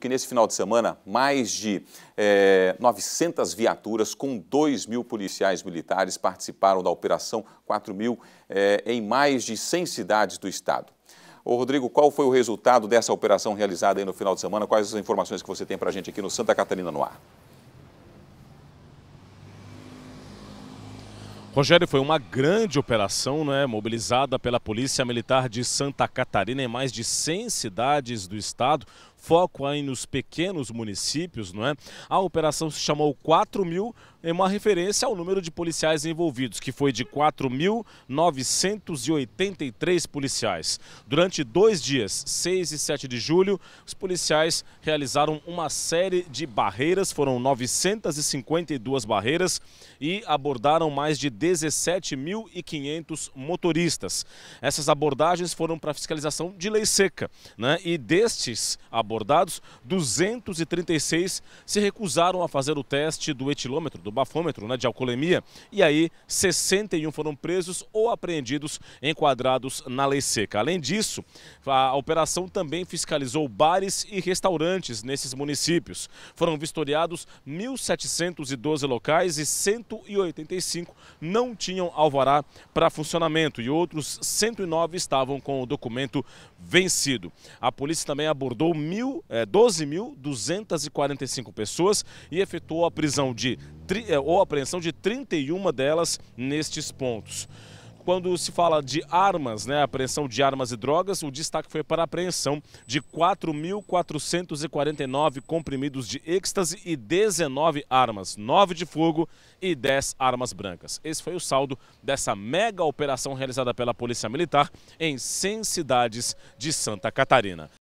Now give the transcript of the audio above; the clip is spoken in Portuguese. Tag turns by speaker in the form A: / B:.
A: que nesse final de semana mais de é, eh, 900 viaturas com 2 mil policiais militares participaram da Operação 4 mil é, em mais de 100 cidades do estado. Ô Rodrigo, qual foi o resultado dessa operação realizada no final de semana? Quais as informações que você tem para a gente aqui no Santa Catarina no Ar?
B: Rogério, foi uma grande operação, né, mobilizada pela Polícia Militar de Santa Catarina em mais de 100 cidades do estado foco aí nos pequenos municípios, não é? A operação se chamou 4 mil, em uma referência ao número de policiais envolvidos, que foi de 4.983 policiais. Durante dois dias, 6 e 7 de julho, os policiais realizaram uma série de barreiras, foram 952 barreiras e abordaram mais de 17.500 motoristas. Essas abordagens foram para fiscalização de lei seca, né? E destes abordagens, abordados, 236 se recusaram a fazer o teste do etilômetro, do bafômetro, né, de alcoolemia, e aí 61 foram presos ou apreendidos enquadrados na lei seca. Além disso, a operação também fiscalizou bares e restaurantes nesses municípios. Foram vistoriados 1.712 locais e 185 não tinham alvará para funcionamento e outros 109 estavam com o documento vencido. A polícia também abordou 1 mil, 12.245 é, pessoas e efetuou a prisão de é, ou apreensão de 31 delas nestes pontos quando se fala de armas, né, apreensão de armas e drogas, o destaque foi para a apreensão de 4.449 comprimidos de êxtase e 19 armas, 9 de fogo e 10 armas brancas. Esse foi o saldo dessa mega operação realizada pela Polícia Militar em 100 cidades de Santa Catarina.